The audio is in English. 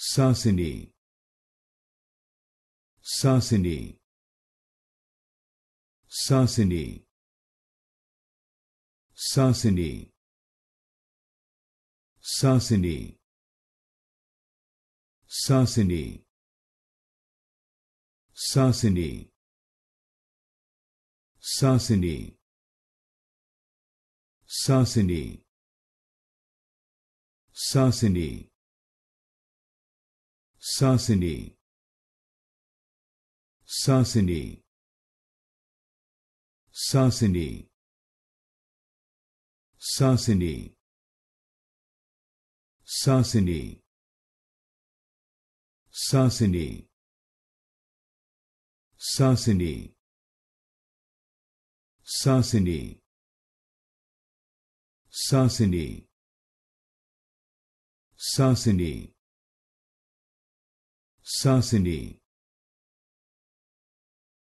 Sasini Sasini Sasini Sasini Sasini Sasini Sasini Sasini Sasini Sasini Sasini Sasini Sasini Sasini Sasini Sasini Sasini Sasini Sasini Sasini サーセニー